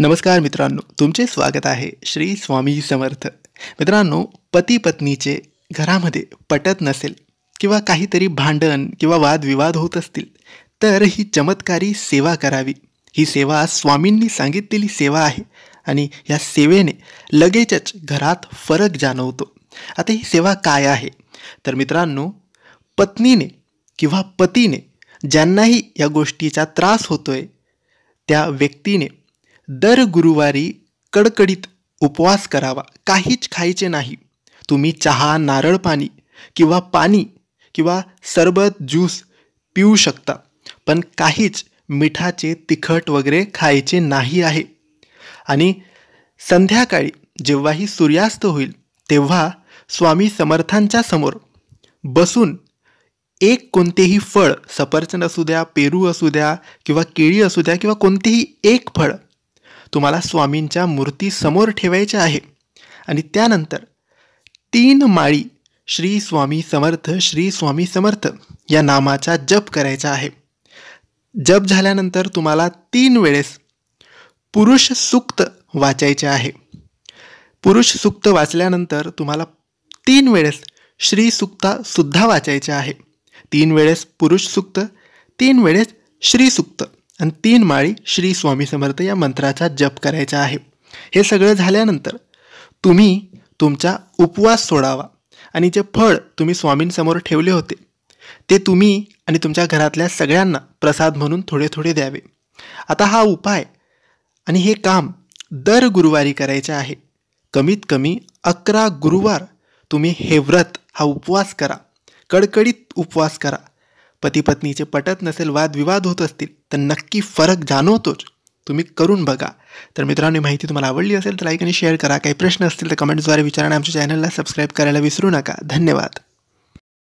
नमस्कार मित्रांनो तुमचे स्वागत आहे श्री स्वामी समर्थ मित्रांनो पती पत्नीचे घरामध्ये पटत नसेल किंवा काहीतरी भांडण किंवा वादविवाद होत असतील तर ही चमत्कारी सेवा करावी ही सेवा स्वामींनी सांगितलेली सेवा आहे आणि या सेवेने लगेचच घरात फरक जाणवतो आता ही सेवा काय आहे तर मित्रांनो पत्नीने किंवा पतीने ज्यांनाही या गोष्टीचा त्रास होतोय त्या व्यक्तीने दर गुरुवारी कडकडीत उपवास करावा काहीच खायचे नाही तुम्ही चहा नारळ पाणी किंवा पाणी किंवा सरबत ज्यूस पिऊ शकता पण काहीच मिठाचे तिखट वगैरे खायचे नाही आहे आणि संध्याकाळी जेव्हाही सूर्यास्त होईल तेव्हा स्वामी समर्थांच्या समोर बसून एक कोणतेही फळ सफरचंद असू द्या पेरू असू द्या किंवा केळी असू द्या किंवा कोणतेही एक फळ तुम्हाला स्वामींच्या मूर्ती समोर ठेवायच्या आहे आणि त्यानंतर तीन माळी श्री स्वामी समर्थ श्री स्वामी समर्थ या नामाचा जप करायचा आहे जप झाल्यानंतर तुम्हाला तीन वेळेस पुरुष सुक्त वाचायचे आहे पुरुष सुक्त वाचल्यानंतर तुम्हाला तीन वेळेस श्री सुद्धा वाचायचे आहे तीन वेळेस पुरुष सुक्त तीन वेळेस श्रीसुक्त आणि तीन माळी श्री स्वामी समर्थ या मंत्राचा जप करायचा आहे हे सगळं झाल्यानंतर तुम्ही तुमचा उपवास सोडावा आणि जे फळ तुम्ही स्वामींसमोर ठेवले होते ते तुम्ही आणि तुमच्या घरातल्या सगळ्यांना प्रसाद म्हणून थोडे थोडे द्यावे आता हा उपाय आणि हे काम दर गुरुवारी करायचे आहे कमीत कमी अकरा गुरुवार तुम्ही हे व्रत हा उपवास करा कडकडीत उपवास करा पती पत्नीचे पटत नसेल वादविवाद होत असतील तर नक्की फरक जाणवतोच तुम्ही करून बघा तर मित्रांनो माहिती तुम्हाला आवडली असेल तर लाईक आणि शेअर करा काही प्रश्न असतील तर कमेंट्सद्वारे विचारा आमच्या चॅनलला सबस्क्राईब करायला विसरू नका धन्यवाद